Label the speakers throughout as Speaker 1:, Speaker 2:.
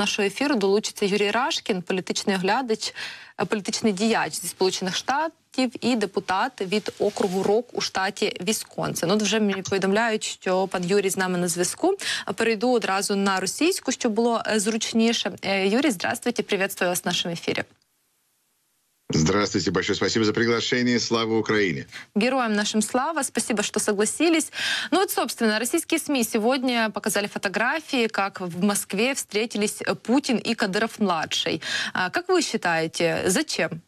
Speaker 1: нашого ефіру долучиться Юрій Рашкін, політичний оглядач, е, політичний діяч зі сполучених штатів і депутат від округу Рок у штаті Вісконсин. От вже мені повідомляють, що пан Юрій з нами на зв'язку. Перейду одразу на російську, щоб було е, зручніше. Е, Юрій, здравствуйте, привітствую вас в нашому ефірі.
Speaker 2: Здравствуйте, большое спасибо за приглашение. Слава Украине.
Speaker 1: Героям нашим слава, спасибо, что согласились. Ну вот, собственно, российские СМИ сегодня показали фотографии, как в Москве встретились Путин и Кадыров-младший. А как вы считаете, зачем?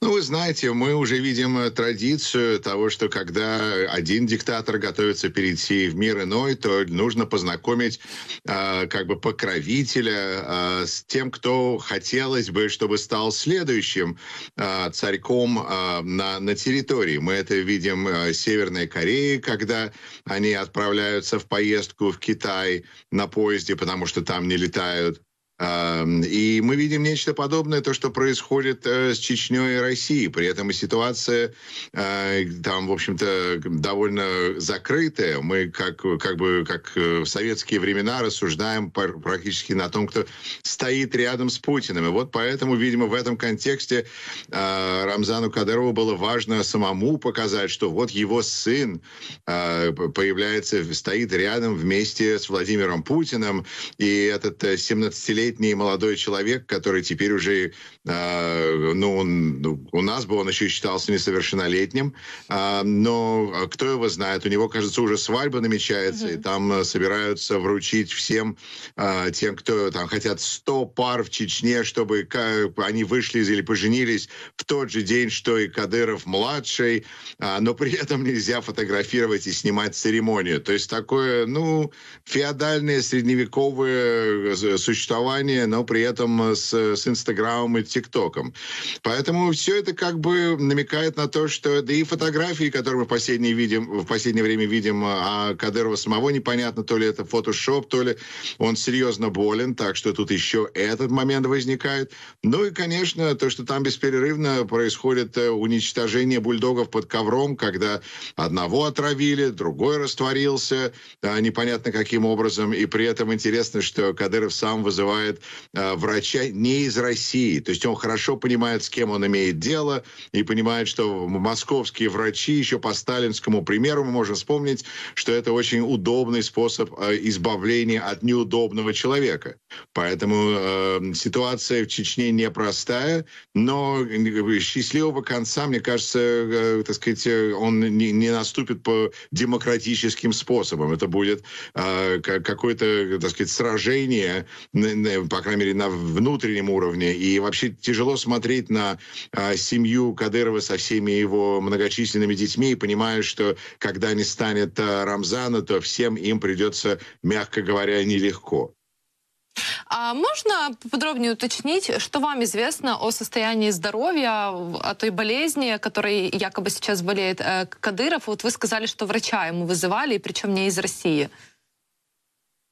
Speaker 2: Ну, вы знаете, мы уже видим э, традицию того, что когда один диктатор готовится перейти в мир иной, то нужно познакомить э, как бы покровителя э, с тем, кто хотелось бы, чтобы стал следующим э, царьком э, на, на территории. Мы это видим в э, Северной Корее, когда они отправляются в поездку в Китай на поезде, потому что там не летают. И мы видим нечто подобное, то, что происходит э, с Чечней и Россией. При этом ситуация э, там, в общем-то, довольно закрытая. Мы как, как бы как э, в советские времена рассуждаем практически на том, кто стоит рядом с Путиным. И вот поэтому, видимо, в этом контексте Рамзану Кадырову было важно самому показать, что вот его сын появляется, стоит рядом вместе с Владимиром Путиным. И этот 17-летний 20-летний молодой человек, который теперь уже, э, ну, он, ну, у нас бы он еще считался несовершеннолетним, э, но а, кто его знает, у него, кажется, уже свадьба намечается, mm-hmm. и там э, собираются вручить всем э, тем, кто там хотят 100 пар в Чечне, чтобы они вышли или поженились в тот же день, что и Кадыров-младший, э, но при этом нельзя фотографировать и снимать церемонию. То есть такое, ну, феодальное средневековое э, существование компания, но при этом э, с, э, с Инстаграмом и ТикТоком. Поэтому все это как бы намекает на то, что да и фотографии, которые мы в последнее, видим, в последнее время видим, а, а Кадырова самого непонятно, то ли это фотошоп, то ли он серьезно болен, так что тут еще этот момент возникает. Ну и, конечно, то, что там бесперерывно происходит э, уничтожение бульдогов под ковром, когда одного отравили, другой растворился, а, непонятно каким образом, и при этом интересно, что Кадыров сам вызывает нанимает э, врача не из России. То есть он хорошо понимает, с кем он имеет дело, и понимает, что московские врачи еще по сталинскому примеру, мы можем вспомнить, что это очень удобный способ э, избавления от неудобного человека. Поэтому э, ситуация в Чечне непростая, но э, счастливого конца, мне кажется, э, так сказать, он не, не наступит по демократическим способам. Это будет э, какое-то, так сказать, сражение на по крайней мере, на внутреннем уровне. И вообще тяжело смотреть на а, семью Кадырова со всеми его многочисленными детьми и понимая, что когда не станет а, Рамзана, то всем им придется, мягко говоря, нелегко.
Speaker 1: А можно подробнее уточнить, что вам известно о состоянии здоровья, о той болезни, которой якобы сейчас болеет э, Кадыров? Вот вы сказали, что врача ему вызывали, причем не из России.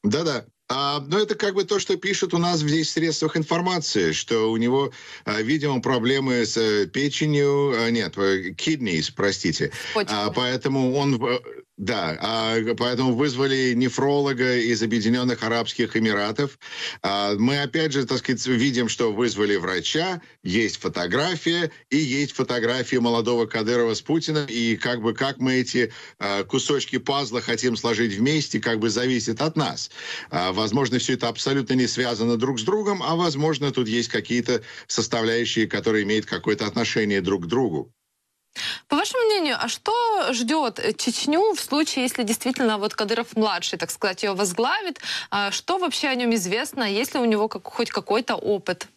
Speaker 2: Да-да, а, Но ну, это как бы то, что пишут у нас здесь в средствах информации, что у него, а, видимо, проблемы с э, печенью, а, нет, э, kidneys, простите. Почки. Поэтому он э, да, а, поэтому вызвали нефролога из Объединенных Арабских Эмиратов. А, мы опять же, так сказать, видим, что вызвали врача, есть фотография и есть фотографии молодого Кадырова с Путиным. И как бы как мы эти а, кусочки пазла хотим сложить вместе, как бы зависит от нас. А, возможно, все это абсолютно не связано друг с другом, а возможно, тут есть какие-то составляющие, которые имеют какое-то отношение друг к другу.
Speaker 1: По вашему мнению, а что ждет э, Чечню в случае, если действительно вот Кадыров-младший, так сказать, ее возглавит? А что вообще о нем известно? Есть ли у него как, хоть какой-то опыт?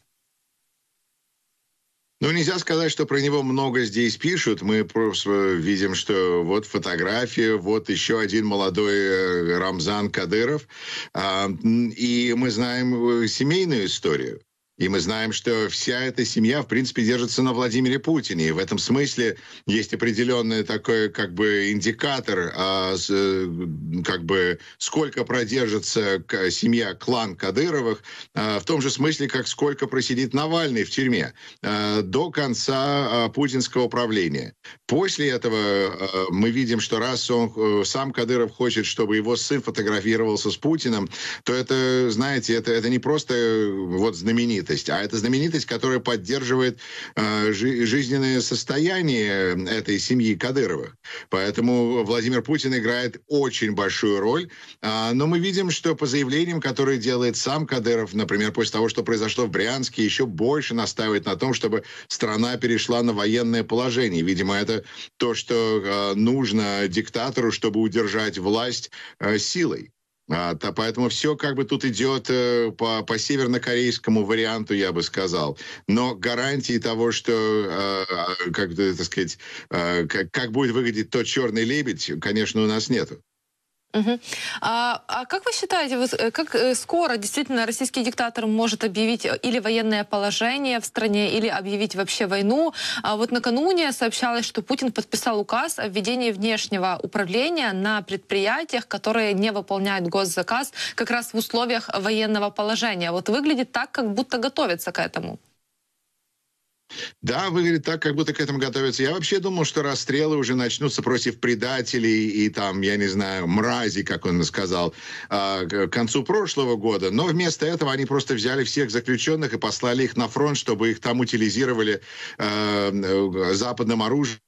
Speaker 2: Ну, нельзя сказать, что про него много здесь пишут. Мы просто видим, что вот фотография, вот еще один молодой э, Рамзан Кадыров. А, и мы знаем э, семейную историю. И мы знаем, что вся эта семья, в принципе, держится на Владимире Путине. И в этом смысле есть определенный такой, как бы, индикатор, а, э, как бы, сколько продержится семья клан Кадыровых, а, в том же смысле, как сколько просидит Навальный в тюрьме а, до конца а, путинского правления. После этого а, мы видим, что раз он, э, сам Кадыров хочет, чтобы его сын фотографировался с Путиным, то это, знаете, это, это не просто э, вот знаменит знаменитость, а это знаменитость, которая поддерживает э, жи жизненное состояние этой семьи Кадыровых. Поэтому Владимир Путин играет очень большую роль. Э, но мы видим, что по заявлениям, которые делает сам Кадыров, например, после того, что произошло в Брянске, еще больше настаивает на том, чтобы страна перешла на военное положение. Видимо, это то, что э, нужно диктатору, чтобы удержать власть э, силой. А, то, поэтому все как бы тут идет э, по, по корейскому варианту, я бы сказал. Но гарантии того, что, э, а, как, так сказать, э, как, как будет выглядеть тот черный лебедь, конечно, у нас нету.
Speaker 1: А, а как вы считаете, э, как э, скоро действительно российский диктатор может объявить э, или военное положение в стране, или объявить вообще войну? А вот накануне сообщалось, что Путин подписал указ о введении внешнего управления на предприятиях, которые не выполняют госзаказ, как раз в условиях военного положения. Вот выглядит так, как будто готовится к этому.
Speaker 2: Да, выглядит так, как будто к этому готовятся. Я вообще думал, что расстрелы уже начнутся против предателей и там, я не знаю, мрази, как он сказал, а, к концу прошлого года. Но вместо этого они просто взяли всех заключенных и послали их на фронт, чтобы их там утилизировали э, э, западным оружием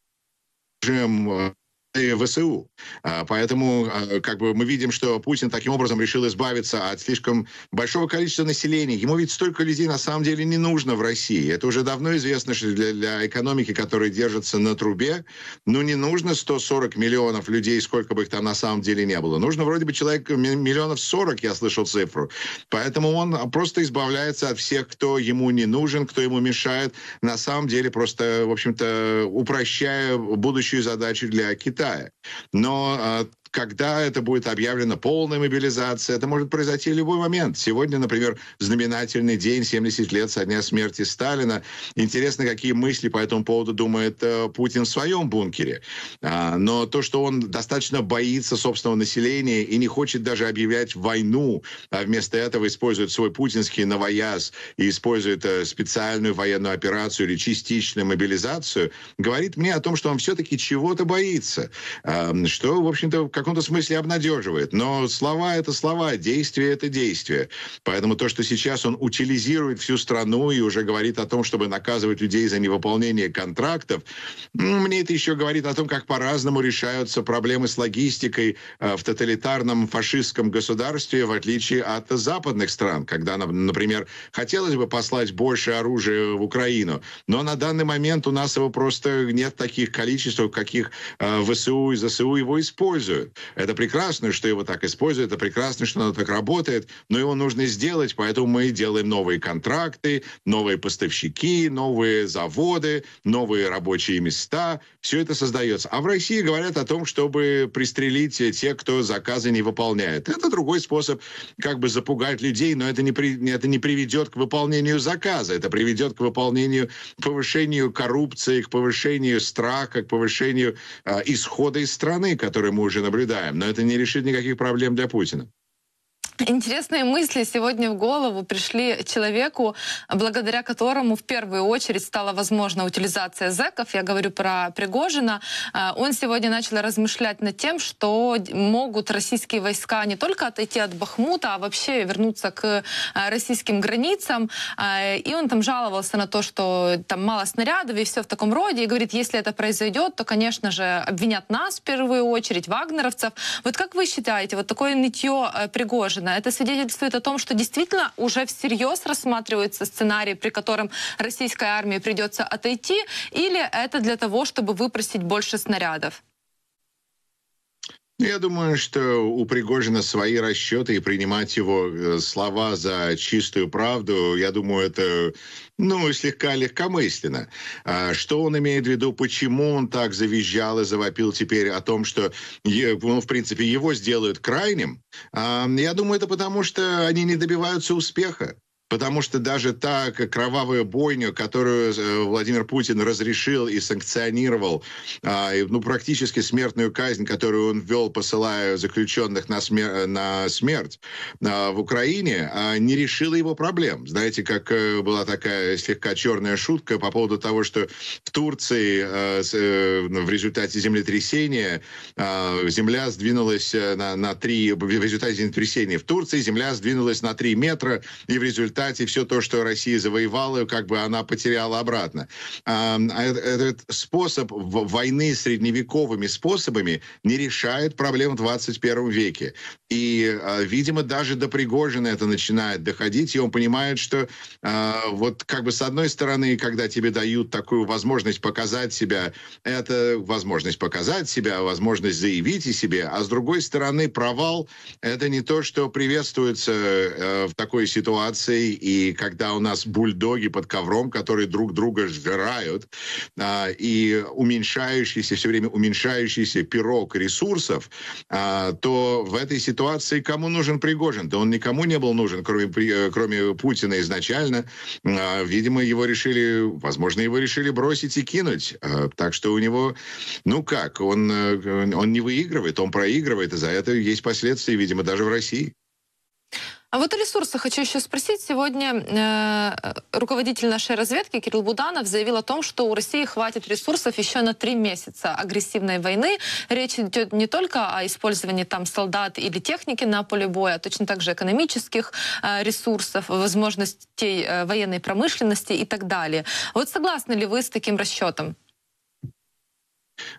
Speaker 2: э, ракеты ВСУ. А, поэтому а, как бы мы видим, что Путин таким образом решил избавиться от слишком большого количества населения. Ему ведь столько людей на самом деле не нужно в России. Это уже давно известно, что для, для экономики, которая держится на трубе, ну не нужно 140 миллионов людей, сколько бы их там на самом деле не было. Нужно вроде бы человек э, миллионов 40, я слышал цифру. Поэтому он а, просто избавляется от всех, кто ему не нужен, кто ему мешает. На самом деле просто, в общем-то, упрощая будущую задачу для Китая. Китая. Но а, когда это будет объявлена полная мобилизация. Это может произойти в любой момент. Сегодня, например, знаменательный день, 70 лет со дня смерти Сталина. Интересно, какие мысли по этому поводу думает э, Путин в своем бункере. А, но то, что он достаточно боится собственного населения и не хочет даже объявлять войну, а вместо этого использует свой путинский новояз и использует э, специальную военную операцию или частичную мобилизацию, говорит мне о том, что он все-таки чего-то боится. Э, что, в общем-то, каком-то смысле обнадеживает. Но слова — это слова, действия это действия. Поэтому то, что сейчас он утилизирует всю страну и уже говорит о том, чтобы наказывать людей за невыполнение контрактов, ну, мне это еще говорит о том, как по-разному решаются проблемы с логистикой э, в тоталитарном фашистском государстве, в отличие от западных стран, когда, например, хотелось бы послать больше оружия в Украину, но на данный момент у нас его просто нет таких количеств, каких э, ВСУ и ЗСУ его используют используют. Это прекрасно, что его так используют, это прекрасно, что оно так работает, но его нужно сделать, поэтому мы делаем новые контракты, новые поставщики, новые заводы, новые рабочие места. Все это создается. А в России говорят о том, чтобы пристрелить те, кто заказы не выполняет. Это другой способ как бы запугать людей, но это не, при, это не приведет к выполнению заказа, это приведет к выполнению, к повышению коррупции, к повышению страха, к повышению э, исхода из страны, который мы уже наблюдаем наблюдаем, но это не решит никаких проблем для Путина.
Speaker 1: Интересные мысли сегодня в голову пришли человеку, благодаря которому в первую очередь стала возможна утилизация зеков. Я говорю про Пригожина. А, он сегодня начал размышлять над тем, что могут российские войска не только отойти от Бахмута, а вообще вернуться к а, российским границам. А, и он там жаловался на то, что там мало снарядов и все в таком роде. И говорит, если это произойдет, то, конечно же, обвинят нас в первую очередь, вагнеровцев. Вот как вы считаете, вот такое нытье Пригожина, возможно. Это свидетельствует о том, что действительно уже всерьез рассматривается сценарий, при котором российской армии придется отойти, или это для того, чтобы выпросить больше снарядов?
Speaker 2: Ну, я думаю, что у Пригожина свои расчеты, и принимать его э, слова за чистую правду, я думаю, это ну, слегка легкомысленно. А что он имеет в виду, почему он так завизжал и завопил теперь о том, что, ну, в принципе, его сделают крайним? А, я думаю, это потому, что они не добиваются успеха. Потому что даже та кровавая бойня, которую э, Владимир Путин разрешил и санкционировал, а, ну, практически смертную казнь, которую он ввел, посылая заключенных на, смер- на смерть а, в Украине, а, не решила его проблем. Знаете, как э, была такая слегка черная шутка по поводу того, что в Турции э, в результате землетрясения земля сдвинулась на, на 3... В результате землетрясения в Турции земля сдвинулась на три метра, и в результате считать, и все то, что Россия завоевала, как бы она потеряла обратно. А, а этот способ войны средневековыми способами не решает проблем в 21 веке. И, а, видимо, даже до Пригожина это начинает доходить, и он понимает, что вот как бы с одной стороны, когда тебе дают такую возможность показать себя, это возможность показать себя, возможность заявить о себе, а с другой стороны, провал — это не то, что приветствуется э, в такой ситуации, и когда у нас бульдоги под ковром, которые друг друга сжирают, а, и уменьшающийся, все время уменьшающийся пирог ресурсов, а, то в этой ситуации кому нужен Пригожин? Да он никому не был нужен, кроме, э, кроме Путина изначально. А, видимо, его решили, возможно, его решили бросить и кинуть. А, так что у него, ну как, он, э, он не выигрывает, он проигрывает, и за это есть последствия, видимо, даже в России.
Speaker 1: А вот о ресурсах хочу еще спросить. Сегодня э, руководитель нашей разведки Кирилл Буданов заявил о том, что у России хватит ресурсов еще на три месяца агрессивной войны. Речь идет не только о использовании там солдат или техники на поле боя, а точно также экономических э, ресурсов, возможностей э, военной промышленности и так далее. Вот согласны ли вы с таким расчетом?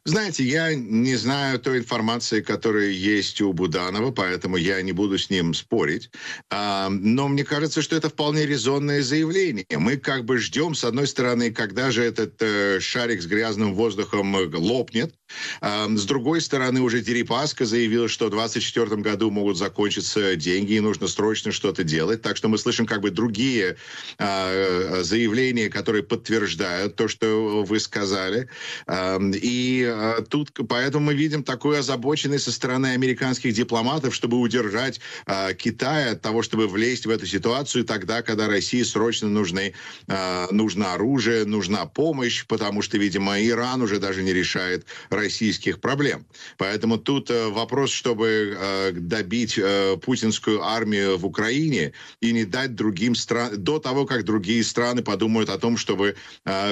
Speaker 2: Знаете, я не знаю той информации, которая есть у Буданова, поэтому я не буду с ним спорить. А, но мне кажется, что это вполне резонное заявление. Мы как бы ждем, с одной стороны, когда же этот э, шарик с грязным воздухом э, лопнет. А, с другой стороны, уже Дерипаска заявил, что в 2024 году могут закончиться деньги и нужно срочно что-то делать. Так что мы слышим как бы другие а, заявления, которые подтверждают то, что вы сказали. и и э, тут, поэтому мы видим такую озабоченность со стороны американских дипломатов, чтобы удержать э, Китай от того, чтобы влезть в эту ситуацию тогда, когда России срочно нужны, э, нужно оружие, нужна помощь, потому что, видимо, Иран уже даже не решает российских проблем. Поэтому тут вопрос, чтобы добить путинскую армию в Украине и не дать другим странам, до того, как другие страны подумают о том, чтобы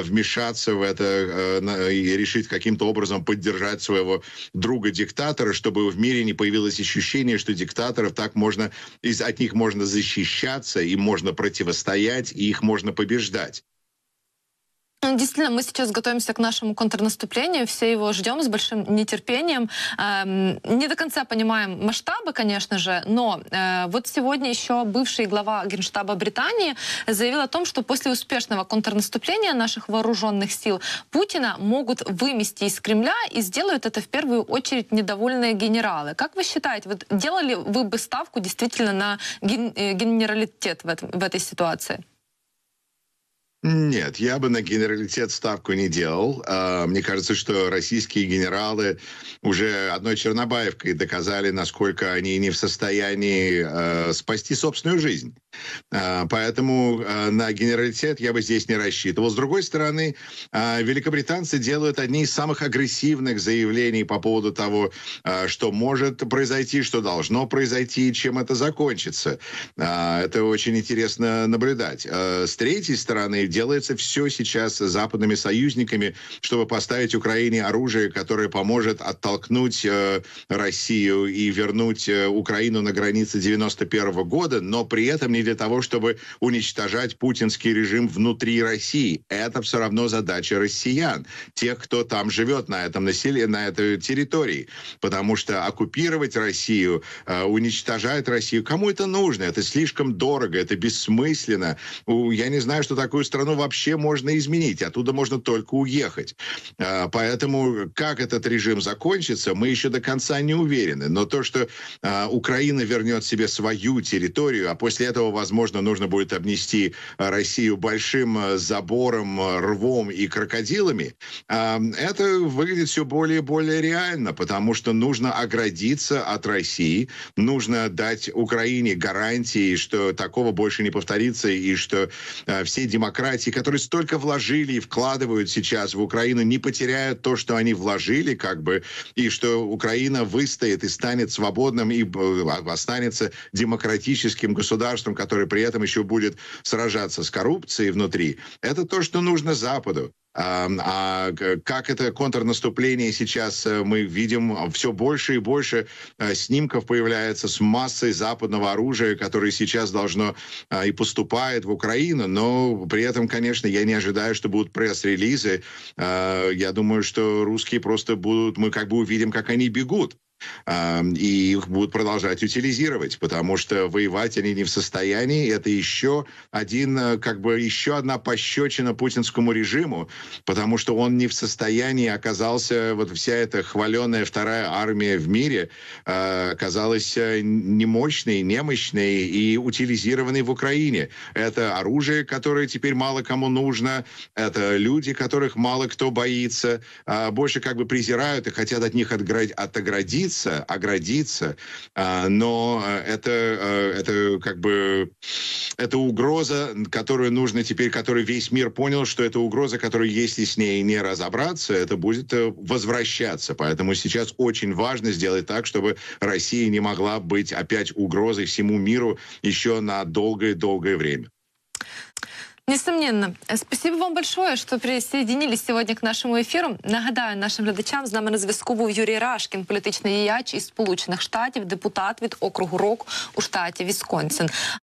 Speaker 2: вмешаться в это и решить каким-то образом поддержать своего друга-диктатора, чтобы в мире не появилось ощущение, что диктаторов так можно, из, от них можно защищаться, им можно противостоять, и их можно побеждать.
Speaker 1: Ну, действительно, мы сейчас готовимся к нашему контрнаступлению, все его ждем с большим нетерпением. Эм, не до конца понимаем масштабы, конечно же, но э, вот сегодня еще бывший глава Генштаба Британии заявил о том, что после успешного контрнаступления наших вооруженных сил Путина могут вымести из Кремля и сделают это в первую очередь недовольные генералы. Как вы считаете, вот делали вы бы ставку действительно на ген э, генералитет в, этом, в этой ситуации?
Speaker 2: Нет, я бы на генералитет ставку не делал. А, мне кажется, что российские генералы уже одной Чернобаевкой доказали, насколько они не в состоянии э, спасти собственную жизнь. А, поэтому а, на генералитет я бы здесь не рассчитывал. С другой стороны, а, великобританцы делают одни из самых агрессивных заявлений по поводу того, что может произойти, что должно произойти, чем это закончится. Это очень интересно наблюдать. С третьей стороны, делается все сейчас западными союзниками, чтобы поставить Украине оружие, которое поможет оттолкнуть э, Россию и вернуть э, Украину на границы 91 года, но при этом не для того, чтобы уничтожать путинский режим внутри России. Это все равно задача россиян, тех, кто там живет на этом населе, на этой территории. Потому что оккупировать Россию, э, уничтожать Россию, кому это нужно? Это слишком дорого, это бессмысленно. Я не знаю, что такую страну вообще можно изменить. Оттуда можно только уехать. Э, поэтому как этот режим закончится, мы еще до конца не уверены. Но то, что э, Украина вернет себе свою территорию, а после этого возможно, нужно будет обнести э, Россию большим э, забором, э, рвом и крокодилами, это выглядит все более и более реально, потому что нужно оградиться от России, нужно дать Украине гарантии, что такого больше не повторится, и что все демократии, которые столько вложили и вкладывают сейчас в Украину, не потеряют то, что они вложили, как бы, и что Украина выстоит и станет свободным, и останется демократическим государством, который при этом еще будет сражаться с коррупцией внутри, это то, что нужно Западу. А, а как это контрнаступление сейчас э, мы видим все больше и больше э, снимков появляется с массой западного оружия, которое сейчас должно э, и поступает в Украину, но при этом, конечно, я не ожидаю, что будут пресс-релизы. Я думаю, что русские просто будут, мы как бы увидим, как они бегут и их будут продолжать утилизировать, потому что воевать они не в состоянии. Это еще один, э, как бы еще одна пощечина путинскому режиму, потому что он не в состоянии оказался, вот вся эта хваленая вторая армия в мире э, оказалась э, немощной, немощной и утилизированной в Украине. Это оружие, которое теперь мало кому нужно, это люди, которых мало кто боится, а больше как бы презирают и хотят от них отградить, отоградиться защититься, оградиться, а, но э, это, э, это как бы это угроза, которую нужно теперь, который весь мир понял, что это угроза, которая, если с ней не разобраться, это будет э, возвращаться. Поэтому сейчас очень важно сделать так, чтобы Россия не могла быть опять угрозой всему миру еще на долгое-долгое время.
Speaker 1: Несомненно. Спасибо вам большое, что присоединились сегодня к нашему эфиру. Нагадаю нашим глядачам, з нами на зв'язку був Юрій Рашкін, політичний діяч із Сполучених Штатів, депутат від округу Рок у штаті Вісконсин.